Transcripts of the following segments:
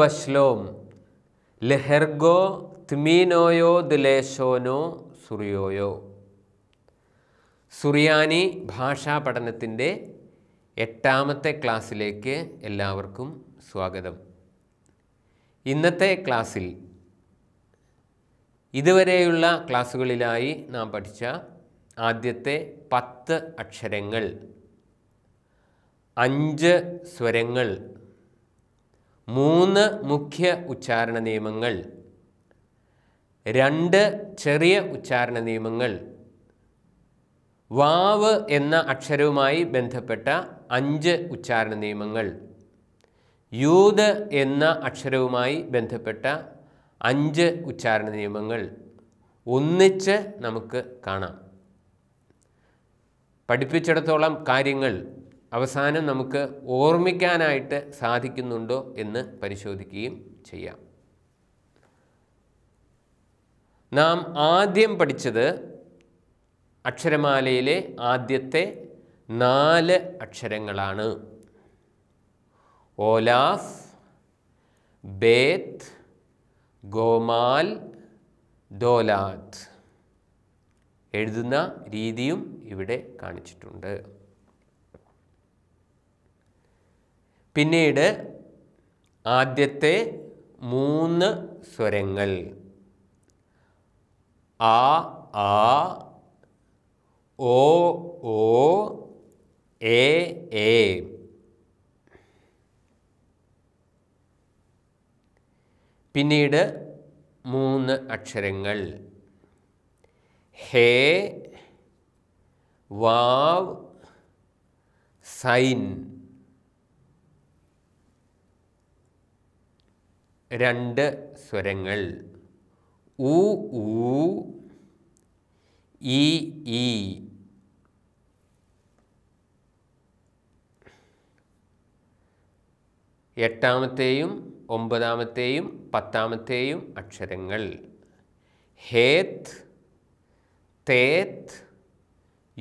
ബശ്ലോം ലെഹെർഗോ തിമീനോയോ ദിലേശോനോ സുറിയോയോ സുറിയാനി ഭാഷാ പഠനത്തിൻ്റെ എട്ടാമത്തെ ക്ലാസ്സിലേക്ക് എല്ലാവർക്കും സ്വാഗതം ഇന്നത്തെ ക്ലാസ്സിൽ ഇതുവരെയുള്ള ക്ലാസ്സുകളിലായി നാം പഠിച്ച ആദ്യത്തെ പത്ത് അക്ഷരങ്ങൾ അഞ്ച് സ്വരങ്ങൾ മൂന്ന് മുഖ്യ ഉച്ചാരണ നിയമങ്ങൾ രണ്ട് ചെറിയ ഉച്ചാരണ നിയമങ്ങൾ വാവ് എന്ന അക്ഷരവുമായി ബന്ധപ്പെട്ട അഞ്ച് ഉച്ചാരണ നിയമങ്ങൾ യൂത് എന്ന അക്ഷരവുമായി ബന്ധപ്പെട്ട അഞ്ച് ഉച്ചാരണ നിയമങ്ങൾ ഒന്നിച്ച് നമുക്ക് കാണാം പഠിപ്പിച്ചിടത്തോളം കാര്യങ്ങൾ അവസാനം നമുക്ക് ഓർമ്മിക്കാനായിട്ട് സാധിക്കുന്നുണ്ടോ എന്ന് പരിശോധിക്കുകയും ചെയ്യാം നാം ആദ്യം പഠിച്ചത് അക്ഷരമാലയിലെ ആദ്യത്തെ നാല് അക്ഷരങ്ങളാണ് ഓലാഫ് ബേത്ത് ഗോമാൽ ദോലാത്ത് എഴുതുന്ന രീതിയും ഇവിടെ കാണിച്ചിട്ടുണ്ട് പിന്നീട് ആദ്യത്തെ മൂന്ന് സ്വരങ്ങൾ ആ ആ ഓ ഓ എ എ പിന്നീട് മൂന്ന് അക്ഷരങ്ങൾ ഹേ വാവ് സൈൻ രണ്ട് സ്വരങ്ങൾ ഉ ഉ ഇ ഇ എട്ടാമത്തെയും ഒമ്പതാമത്തെയും പത്താമത്തെയും അക്ഷരങ്ങൾ ഹേത്ത് തേത്ത്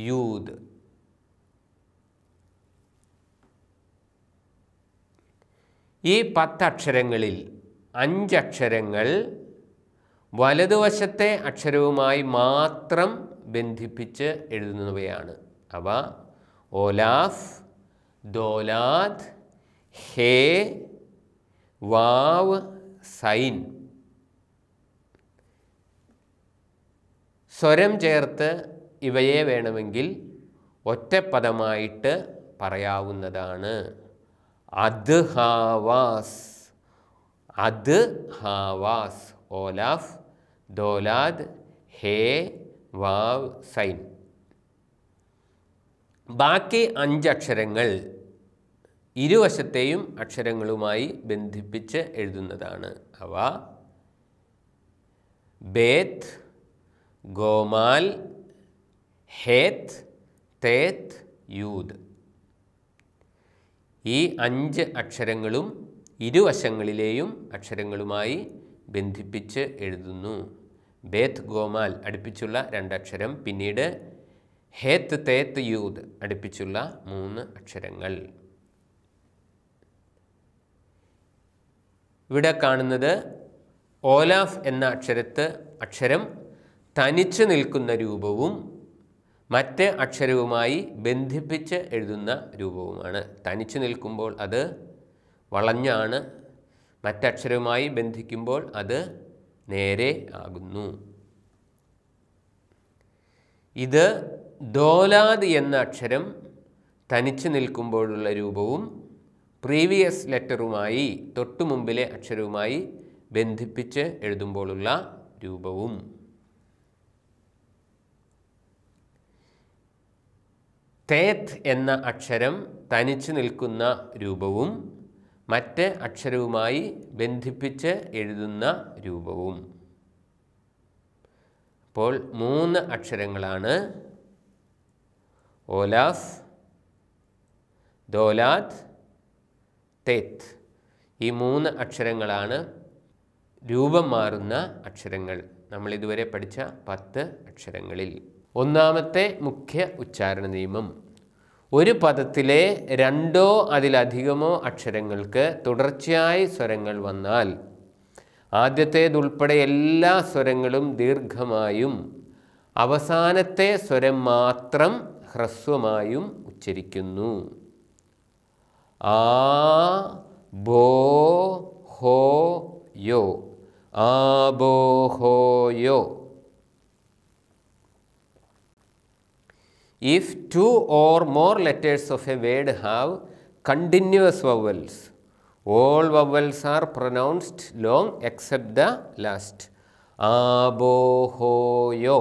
യൂത് ഈ പത്തക്ഷരങ്ങളിൽ അഞ്ചക്ഷരങ്ങൾ വലതുവശത്തെ അക്ഷരവുമായി മാത്രം ബന്ധിപ്പിച്ച് എഴുതുന്നവയാണ് അവ ഓലാഫ് ദോലാദ് ഹേ വാവ് സൈൻ സ്വരം ചേർത്ത് ഇവയെ വേണമെങ്കിൽ ഒറ്റപ്പദമായിട്ട് പറയാവുന്നതാണ് അദ്ഹാവാസ് അത് ഹാവാസ് ഓലാഫ് ദോലാദ് ഹേ വാവ് സൈൻ ബാക്കി അഞ്ച് അക്ഷരങ്ങൾ ഇരുവശത്തെയും അക്ഷരങ്ങളുമായി ബന്ധിപ്പിച്ച് എഴുതുന്നതാണ് അവ ബേത്ത് ഗോമാൽ ഹേത്ത് തേത്ത് യൂദ് ഈ അഞ്ച് അക്ഷരങ്ങളും ഇരുവശങ്ങളിലെയും അക്ഷരങ്ങളുമായി ബന്ധിപ്പിച്ച് എഴുതുന്നു ബേത്ത് ഗോമാൽ അടുപ്പിച്ചുള്ള രണ്ടക്ഷരം പിന്നീട് ഹേത്ത് തേത്ത് യൂത് അടുപ്പിച്ചുള്ള മൂന്ന് അക്ഷരങ്ങൾ ഇവിടെ കാണുന്നത് ഓലാഫ് എന്ന അക്ഷരത്ത് അക്ഷരം തനിച്ച് നിൽക്കുന്ന രൂപവും മറ്റ് അക്ഷരവുമായി ബന്ധിപ്പിച്ച് എഴുതുന്ന രൂപവുമാണ് തനിച്ച് നിൽക്കുമ്പോൾ അത് വളഞ്ഞാണ് മറ്റക്ഷരവുമായി ബന്ധിക്കുമ്പോൾ അത് നേരെ ആകുന്നു ഇത് ദോലാദ് എന്ന അക്ഷരം തനിച്ച് നിൽക്കുമ്പോഴുള്ള രൂപവും പ്രീവിയസ് ലെറ്ററുമായി തൊട്ടു മുമ്പിലെ അക്ഷരവുമായി ബന്ധിപ്പിച്ച് എഴുതുമ്പോഴുള്ള രൂപവും തേത്ത് എന്ന അക്ഷരം തനിച്ച് നിൽക്കുന്ന രൂപവും മറ്റ് അക്ഷരവുമായി ബന്ധിപ്പിച്ച് എഴുതുന്ന രൂപവും അപ്പോൾ മൂന്ന് അക്ഷരങ്ങളാണ് ഓലാസ് ദോലാത് തേത്ത് ഈ മൂന്ന് അക്ഷരങ്ങളാണ് രൂപം മാറുന്ന അക്ഷരങ്ങൾ നമ്മളിതുവരെ പഠിച്ച പത്ത് അക്ഷരങ്ങളിൽ ഒന്നാമത്തെ മുഖ്യ ഉച്ചാരണ നിയമം ഒരു പദത്തിലെ രണ്ടോ അതിലധികമോ അക്ഷരങ്ങൾക്ക് തുടർച്ചയായി സ്വരങ്ങൾ വന്നാൽ ആദ്യത്തേതുൾപ്പെടെ എല്ലാ സ്വരങ്ങളും ദീർഘമായും അവസാനത്തെ സ്വരം മാത്രം ഹ്രസ്വമായും ഉച്ചരിക്കുന്നു ആ ബോ ഹോ യോ ആ ബോ ഹോ യോ if two or more letters of a word have continuous vowels, all vowels are pronounced long except the last. a bo ho yo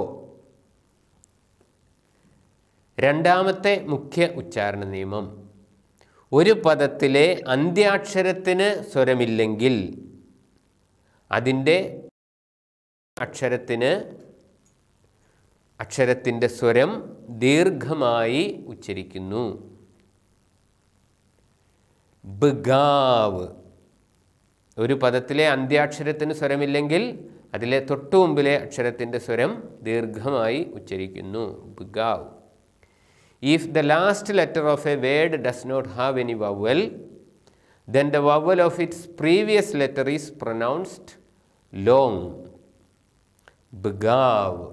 രണ്ടാമത്തെ മുഖ്യ ഉച്ചാരണ നിയമം ഒരു പദത്തിലെ അന്ത്യാക്ഷരത്തിന് സ്വരമില്ലെങ്കിൽ അതിൻ്റെ അക്ഷരത്തിന് അക്ഷരത്തിൻ്റെ സ്വരം ദീർഘമായി ഉച്ചരിക്കുന്നു ബഗാവ് ഒരു പദത്തിലെ അന്ത്യാക്ഷരത്തിന് സ്വരമില്ലെങ്കിൽ അതിലെ തൊട്ടു മുമ്പിലെ അക്ഷരത്തിൻ്റെ സ്വരം ദീർഘമായി ഉച്ചരിക്കുന്നു ബഗാവ് if the last letter of a word does not have any vowel then the vowel of its previous letter is pronounced long ബഗാവ്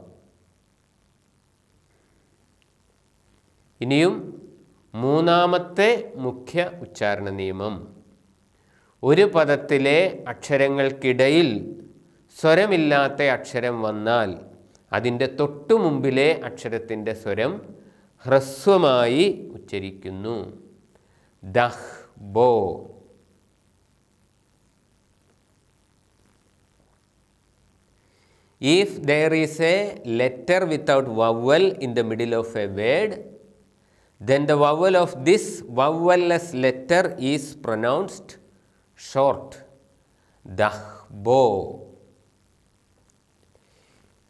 ഇനിയും മൂന്നാമത്തെ മുഖ്യ ഉച്ചാരണ നിയമം ഒരു പദത്തിലെ അക്ഷരങ്ങൾക്കിടയിൽ സ്വരമില്ലാത്ത അക്ഷരം വന്നാൽ അതിൻ്റെ തൊട്ടു മുമ്പിലെ അക്ഷരത്തിൻ്റെ സ്വരം ഹ്രസ്വമായി ഉച്ചരിക്കുന്നു ദഹ് ബോ if there is a letter without vowel in the middle of a word then the vowel of this vowelless letter is pronounced short. ദഹ്ബോ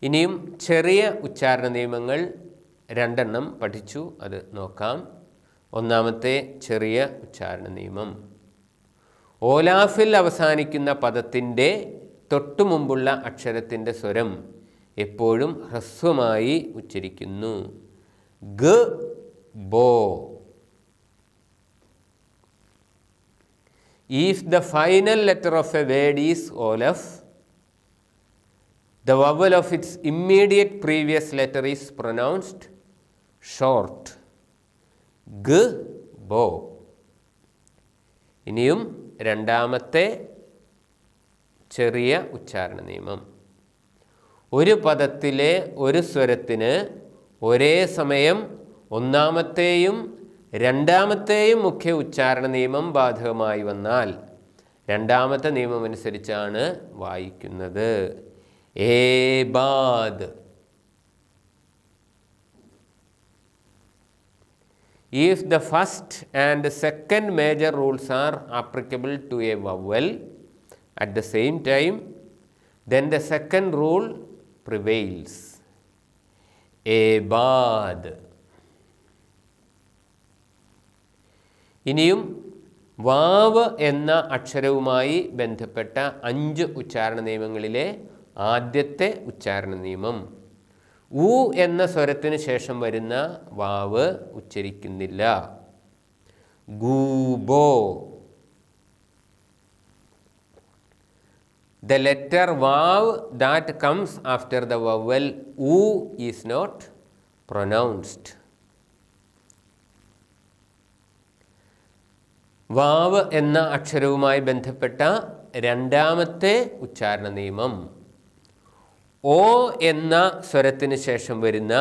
ഇനിയും ചെറിയ ഉച്ചാരണ നിയമങ്ങൾ രണ്ടെണ്ണം പഠിച്ചു അത് നോക്കാം ഒന്നാമത്തെ ചെറിയ ഉച്ചാരണ നിയമം ഓലാഫിൽ അവസാനിക്കുന്ന പദത്തിൻ്റെ തൊട്ടുമുമ്പുള്ള മുമ്പുള്ള അക്ഷരത്തിൻ്റെ സ്വരം എപ്പോഴും ഹ്രസ്വമായി ഉച്ചരിക്കുന്നു ഗ bo. if the final letter of a word is olaf, the vowel of its immediate previous letter is pronounced short. G, bo. ഇനിയും രണ്ടാമത്തെ ചെറിയ ഉച്ചാരണ നിയമം ഒരു പദത്തിലെ ഒരു സ്വരത്തിന് ഒരേ സമയം ഒന്നാമത്തെയും രണ്ടാമത്തെയും മുഖ്യ ഉച്ചാരണ നിയമം ബാധകമായി വന്നാൽ രണ്ടാമത്തെ നിയമം അനുസരിച്ചാണ് വായിക്കുന്നത് ഏ ബാദ് if the first and second major rules are applicable to a vowel at the same time then the second rule prevails ഏ ബാദ് ഇനിയും വാവ് എന്ന അക്ഷരവുമായി ബന്ധപ്പെട്ട അഞ്ച് ഉച്ചാരണ നിയമങ്ങളിലെ ആദ്യത്തെ ഉച്ചാരണ നിയമം ഉ എന്ന സ്വരത്തിന് ശേഷം വരുന്ന വാവ് ഉച്ചരിക്കുന്നില്ല ഗൂബോ ദ ലെറ്റർ വാവ് that comes after the vowel ഊ ഈസ് നോട്ട് പ്രൊനൗൺസ്ഡ് വാവ് എന്ന അക്ഷരവുമായി ബന്ധപ്പെട്ട രണ്ടാമത്തെ ഉച്ചാരണ നിയമം ഓ എന്ന സ്വരത്തിന് ശേഷം വരുന്ന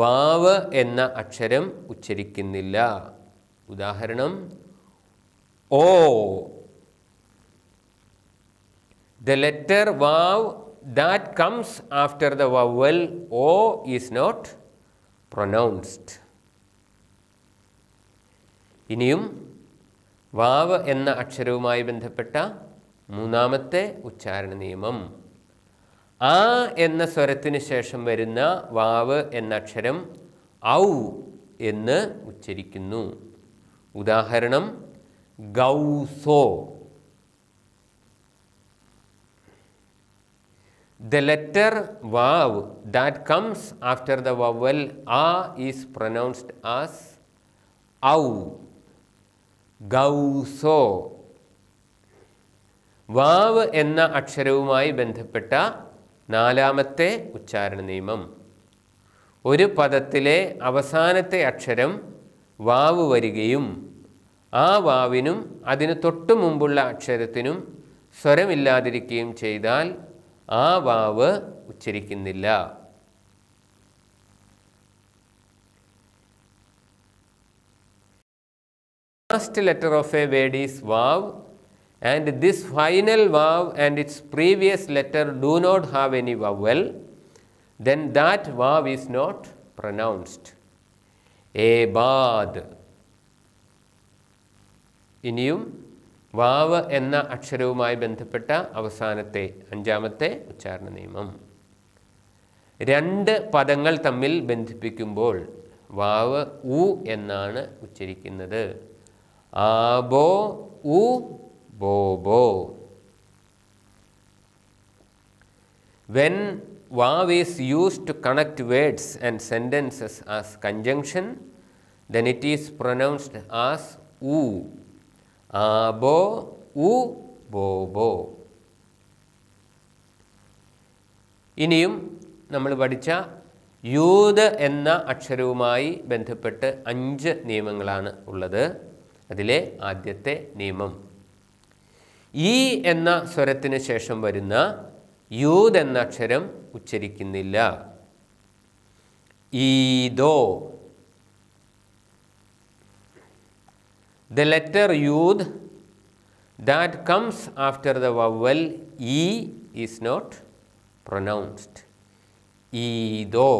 വാവ് എന്ന അക്ഷരം ഉച്ചരിക്കുന്നില്ല ഉദാഹരണം ഓ ദ ലെറ്റർ വാവ് that comes after the vowel ഓ ഈസ് നോട്ട് പ്രൊനൗൺസ്ഡ് ഇനിയും വാവ് എന്ന അക്ഷരവുമായി ബന്ധപ്പെട്ട മൂന്നാമത്തെ ഉച്ചാരണ നിയമം ആ എന്ന സ്വരത്തിന് ശേഷം വരുന്ന വാവ് എന്ന അക്ഷരം ഔ എന്ന് ഉച്ചരിക്കുന്നു ഉദാഹരണം ഗൗസോ ദ ലെറ്റർ വാവ് that comes after the vowel ആ ഈസ് പ്രൊനൗൺസ്ഡ് ആസ് ഔ ഗൗസോ വാവ് എന്ന അക്ഷരവുമായി ബന്ധപ്പെട്ട നാലാമത്തെ ഉച്ചാരണ നിയമം ഒരു പദത്തിലെ അവസാനത്തെ അക്ഷരം വാവ് വരികയും ആ വാവിനും അതിന് തൊട്ടു മുമ്പുള്ള അക്ഷരത്തിനും സ്വരമില്ലാതിരിക്കുകയും ചെയ്താൽ ആ വാവ് ഉച്ചരിക്കുന്നില്ല last letter of a word is vav and this final vav and its previous letter do not have any vowel, then that vav is not pronounced. a bad iniyum wow enna അക്ഷരവുമായി ബന്ധപ്പെട്ട അവസാനത്തെ അഞ്ചാമത്തെ uchcharana niyamam രണ്ട് പദങ്ങൾ തമ്മിൽ ബന്ധിപ്പിക്കുമ്പോൾ വാവ് ഉ എന്നാണ് ഉച്ചരിക്കുന്നത് u, bo, bo. When vav is used to connect words and sentences as conjunction, then it is pronounced as u. Abo, u, bobo. ഇനിയും നമ്മൾ പഠിച്ച യൂത് എന്ന അക്ഷരവുമായി ബന്ധപ്പെട്ട് അഞ്ച് നിയമങ്ങളാണ് ഉള്ളത് അതിലെ ആദ്യത്തെ നിയമം ഈ എന്ന സ്വരത്തിന് ശേഷം വരുന്ന യൂദ് എന്ന അക്ഷരം ഉച്ചരിക്കുന്നില്ല ഈദോ ദ ലെറ്റർ യൂദ് that comes after the vowel is not pronounced ഈദോ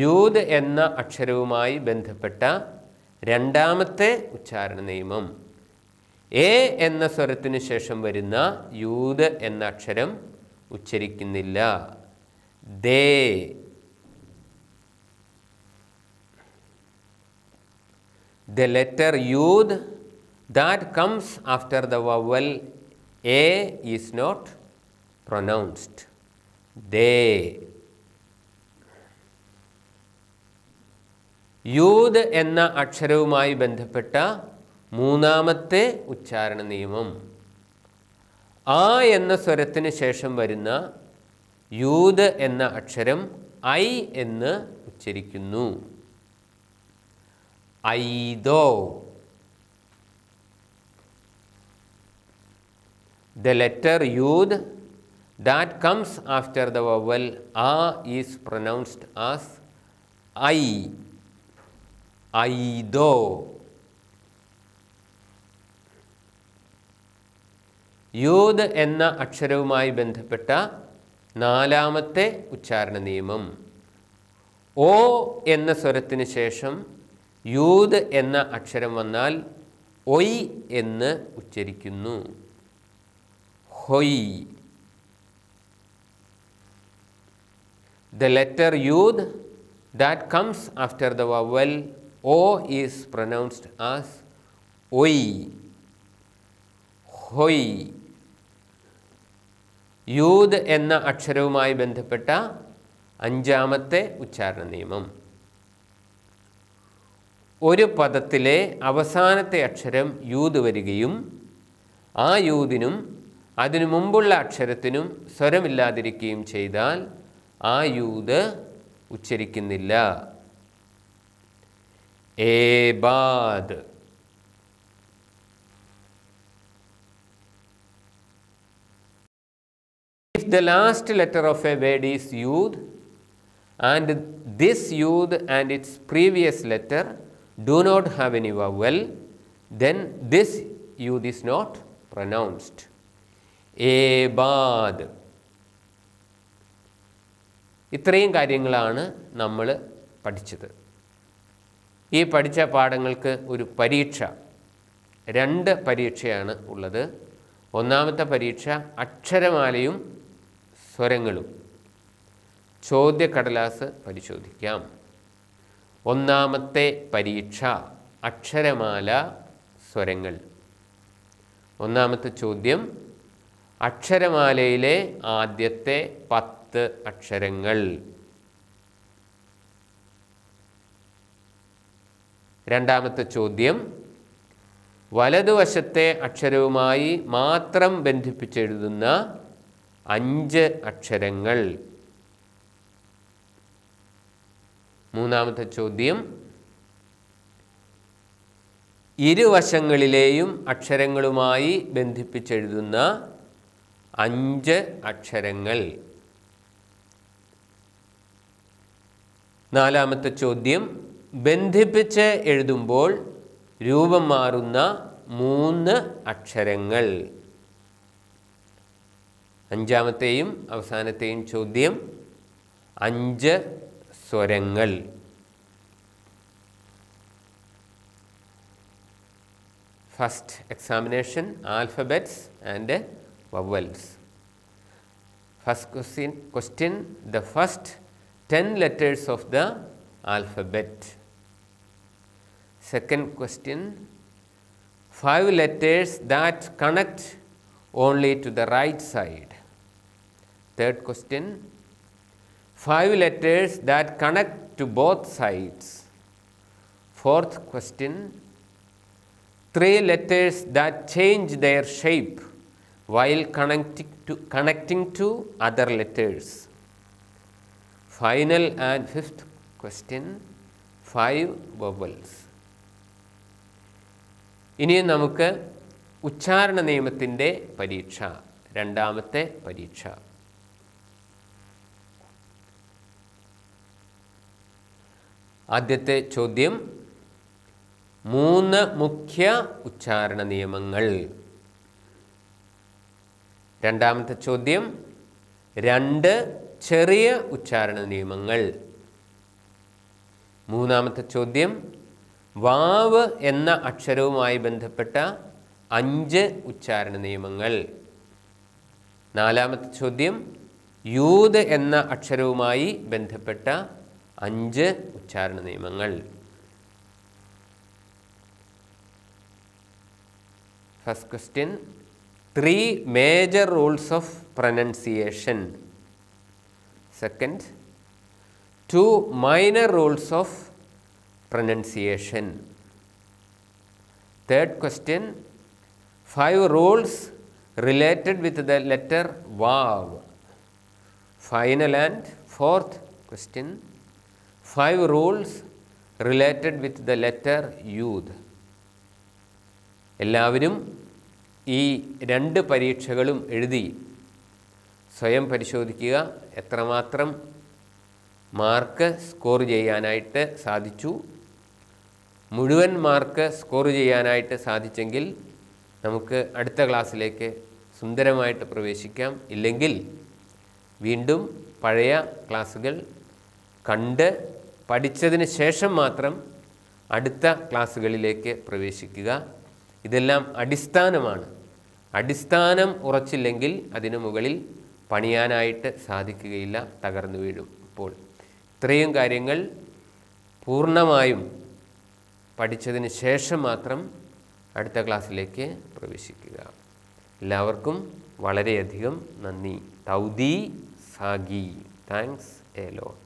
യൂദ് എന്ന അക്ഷരവുമായി ബന്ധപ്പെട്ട രണ്ടാമത്തെ ഉച്ചാരണ നിയമം എ എന്ന സ്വരത്തിന് ശേഷം വരുന്ന യൂദ് എന്ന അക്ഷരം ഉച്ചരിക്കുന്നില്ല ദേ ദ ലെറ്റർ യൂദ് that comes after the vowel എ ഈസ് നോട്ട് പ്രൊനൗൺസ്ഡ് ദേ യൂദ് എന്ന അക്ഷരവുമായി ബന്ധപ്പെട്ട മൂന്നാമത്തെ ഉച്ചാരണ നിയമം ആ എന്ന സ്വരത്തിന് ശേഷം വരുന്ന യൂദ് എന്ന അക്ഷരം ഐ എന്ന് ഉച്ചരിക്കുന്നു ഐദോ ദ ലെറ്റർ യൂദ് that comes after the vowel ആ ഈസ് പ്രൊനൗൺസ്ഡ് ആസ് ഐ ido. യോദ് എന്ന അക്ഷരവുമായി ബന്ധപ്പെട്ട നാലാമത്തെ ഉച്ചാരണ നിയമം ഓ എന്ന സ്വരത്തിന് ശേഷം യൂദ് എന്ന അക്ഷരം വന്നാൽ ഒയ് എന്ന് ഉച്ചരിക്കുന്നു ഹൊയ് ദ ലെറ്റർ യൂദ് that comes after the vowel O is pronounced as oi, hoi. യൂദ് എന്ന അക്ഷരവുമായി ബന്ധപ്പെട്ട അഞ്ചാമത്തെ ഉച്ചാരണ നിയമം ഒരു പദത്തിലെ അവസാനത്തെ അക്ഷരം യൂത് വരികയും ആ യൂതിനും അതിനു മുമ്പുള്ള അക്ഷരത്തിനും സ്വരമില്ലാതിരിക്കുകയും ചെയ്താൽ ആ യൂത് ഉച്ചരിക്കുന്നില്ല Ebad. If the last letter of a word is Yud and this Yud and its previous letter do not have any vowel, then this Yud is not pronounced. Ebad. ഇത്രയും കാര്യങ്ങളാണ് നമ്മൾ പഠിച്ചത് ഈ പഠിച്ച പാഠങ്ങൾക്ക് ഒരു പരീക്ഷ രണ്ട് പരീക്ഷയാണ് ഉള്ളത് ഒന്നാമത്തെ പരീക്ഷ അക്ഷരമാലയും സ്വരങ്ങളും ചോദ്യക്കടലാസ് പരിശോധിക്കാം ഒന്നാമത്തെ പരീക്ഷ അക്ഷരമാല സ്വരങ്ങൾ ഒന്നാമത്തെ ചോദ്യം അക്ഷരമാലയിലെ ആദ്യത്തെ പത്ത് അക്ഷരങ്ങൾ രണ്ടാമത്തെ ചോദ്യം വലതുവശത്തെ അക്ഷരവുമായി മാത്രം ബന്ധിപ്പിച്ചെഴുതുന്ന അഞ്ച് അക്ഷരങ്ങൾ മൂന്നാമത്തെ ചോദ്യം ഇരുവശങ്ങളിലെയും അക്ഷരങ്ങളുമായി ബന്ധിപ്പിച്ചെഴുതുന്ന അഞ്ച് അക്ഷരങ്ങൾ നാലാമത്തെ ചോദ്യം ബന്ധിപ്പിച്ച് എഴുതുമ്പോൾ രൂപം മാറുന്ന മൂന്ന് അക്ഷരങ്ങൾ അഞ്ചാമത്തെയും അവസാനത്തെയും ചോദ്യം അഞ്ച് സ്വരങ്ങൾ first examination alphabets and vowels first question question the first ten letters of the alphabet Second question, five letters that connect only to the right side. Third question, five letters that connect to both sides. Fourth question, three letters that change their shape while connecting to, connecting to other letters. Final and fifth question, five vowels. ഇനി നമുക്ക് ഉച്ചാരണ നിയമത്തിൻ്റെ പരീക്ഷ രണ്ടാമത്തെ പരീക്ഷ ആദ്യത്തെ ചോദ്യം മൂന്ന് മുഖ്യ ഉച്ചാരണ നിയമങ്ങൾ രണ്ടാമത്തെ ചോദ്യം രണ്ട് ചെറിയ ഉച്ചാരണ നിയമങ്ങൾ മൂന്നാമത്തെ ചോദ്യം വാവ് എന്ന അക്ഷരവുമായി ബന്ധപ്പെട്ട അഞ്ച് ഉച്ചാരണ നിയമങ്ങൾ നാലാമത്തെ ചോദ്യം യൂത് എന്ന അക്ഷരവുമായി ബന്ധപ്പെട്ട അഞ്ച് ഉച്ചാരണ നിയമങ്ങൾ first question three major rules of pronunciation second two minor rules of pronunciation. Third question, five rules related with the letter Vav. Final and fourth question, five rules related with the letter Yud. എല്ലാവരും ഈ രണ്ട് പരീക്ഷകളും എഴുതി സ്വയം പരിശോധിക്കുക എത്രമാത്രം mark, score ചെയ്യാനായിട്ട് sadichu, മുഴുവൻ മാർക്ക് സ്കോർ ചെയ്യാനായിട്ട് സാധിച്ചെങ്കിൽ നമുക്ക് അടുത്ത ക്ലാസ്സിലേക്ക് സുന്ദരമായിട്ട് പ്രവേശിക്കാം ഇല്ലെങ്കിൽ വീണ്ടും പഴയ ക്ലാസ്സുകൾ കണ്ട് പഠിച്ചതിന് ശേഷം മാത്രം അടുത്ത ക്ലാസ്സുകളിലേക്ക് പ്രവേശിക്കുക ഇതെല്ലാം അടിസ്ഥാനമാണ് അടിസ്ഥാനം ഉറച്ചില്ലെങ്കിൽ അതിനു മുകളിൽ പണിയാനായിട്ട് സാധിക്കുകയില്ല തകർന്നു വീഴും അപ്പോൾ ഇത്രയും കാര്യങ്ങൾ പൂർണ്ണമായും പഠിച്ചതിന് ശേഷം മാത്രം അടുത്ത ക്ലാസ്സിലേക്ക് പ്രവേശിക്കുക എല്ലാവർക്കും വളരെയധികം നന്ദി തൗദി സാഗി താങ്ക്സ് എ ലോട്ട്